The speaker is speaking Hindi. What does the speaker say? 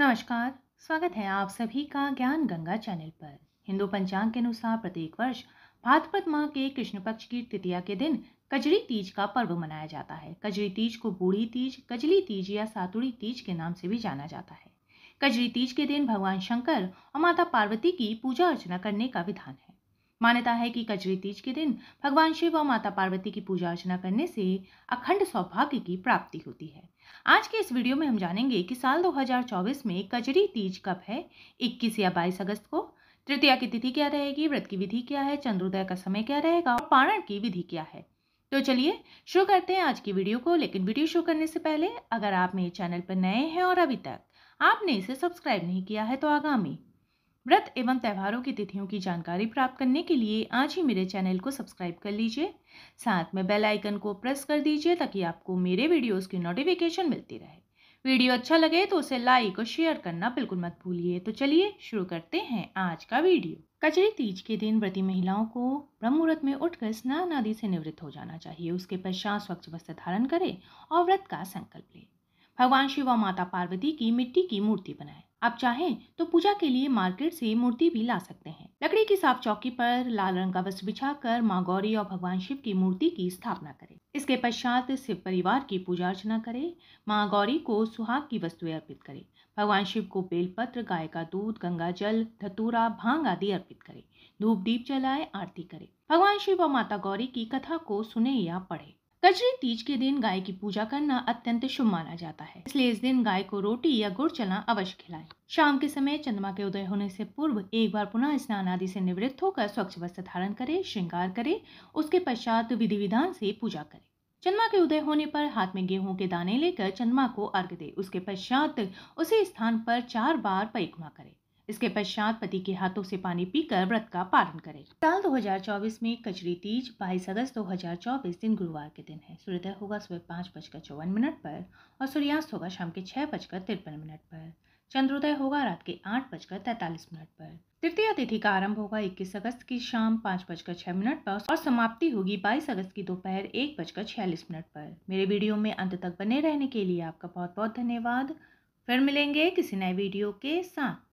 नमस्कार स्वागत है आप सभी का ज्ञान गंगा चैनल पर हिंदू पंचांग के अनुसार प्रत्येक वर्ष भाद्रपद माह के कृष्ण पक्ष की तृतीया के दिन कजरी तीज का पर्व मनाया जाता है कजरी तीज को बूढ़ी तीज कजली तीज या सातुड़ी तीज के नाम से भी जाना जाता है कजरी तीज के दिन भगवान शंकर और माता पार्वती की पूजा अर्चना करने का विधान है मान्यता है कि कचरे तीज के दिन भगवान शिव और माता पार्वती की पूजा अर्चना करने से अखंड सौभाग्य की प्राप्ति होती है आज के इस वीडियो में हम जानेंगे कि साल 2024 में कचरी तीज कब है 21 या 22 अगस्त को तृतीया की तिथि क्या रहेगी व्रत की विधि क्या है चंद्रोदय का समय क्या रहेगा और पारण की विधि क्या है तो चलिए शुरू करते हैं आज की वीडियो को लेकिन वीडियो शुरू करने से पहले अगर आप मेरे चैनल पर नए हैं और अभी तक आपने इसे सब्सक्राइब नहीं किया है तो आगामी व्रत एवं त्यौहारों की तिथियों की जानकारी प्राप्त करने के लिए आज ही मेरे चैनल को सब्सक्राइब कर लीजिए साथ में बेल आइकन को प्रेस कर दीजिए ताकि आपको मेरे वीडियोस की नोटिफिकेशन मिलती रहे वीडियो अच्छा लगे तो उसे लाइक और शेयर करना बिल्कुल मत भूलिए तो चलिए शुरू करते हैं आज का वीडियो कचरी तीज के दिन व्रती महिलाओं को ब्रह्म मुहूर्त में उठकर स्नान आदि से निवृत्त हो जाना चाहिए उसके पश्चात स्वच्छ वस्त्र धारण करें और व्रत का संकल्प लें भगवान शिव और माता पार्वती की मिट्टी की मूर्ति बनाएं आप चाहें तो पूजा के लिए मार्केट से मूर्ति भी ला सकते हैं लकड़ी की साफ चौकी पर लाल रंग का वस्त्र बिछा कर माँ गौरी और भगवान शिव की मूर्ति की स्थापना करें इसके पश्चात शिव परिवार की पूजा अर्चना करें माँ गौरी को सुहाग की वस्तुएं अर्पित करें भगवान शिव को बेलपत्र गाय का दूध गंगा जल धतूरा भांग आदि अर्पित करें धूप दीप जलाए आरती करें भगवान शिव और माता गौरी की कथा को सुने या पढ़े कजरी तीज के दिन गाय की पूजा करना अत्यंत शुभ माना जाता है इसलिए इस दिन गाय को रोटी या गुड़ चना अवश्य खिलाएं। शाम के समय चंद्रमा के उदय होने से पूर्व एक बार पुनः स्नान आदि से निवृत्त होकर स्वच्छ वस्त्र धारण करें श्रृंगार करें उसके पश्चात विधि विधान से पूजा करें चंद्रमा के उदय होने पर हाथ में गेहूं के दाने लेकर चंद्रमा को अर्घ दे उसके पश्चात उसी स्थान पर चार बार परिक्रमा करें इसके पश्चात पति के हाथों से पानी पीकर व्रत का पालन करें साल 2024 में कचरी तीज बाईस अगस्त 2024 दिन गुरुवार के दिन है सूर्योदय होगा सुबह पाँच बजकर चौवन मिनट पर और सूर्यास्त होगा शाम के छह बजकर तिरपन मिनट पर चंद्रोदय होगा रात के आठ बजकर तैतालीस मिनट पर तृतीय तिथि का आरंभ होगा 21 अगस्त की शाम पाँच बजकर छह मिनट पर और समाप्ति होगी 22 अगस्त की दोपहर एक बजकर छियालीस मिनट पर मेरे वीडियो में अंत तक बने रहने के लिए आपका बहुत बहुत धन्यवाद फिर मिलेंगे किसी नए वीडियो के साथ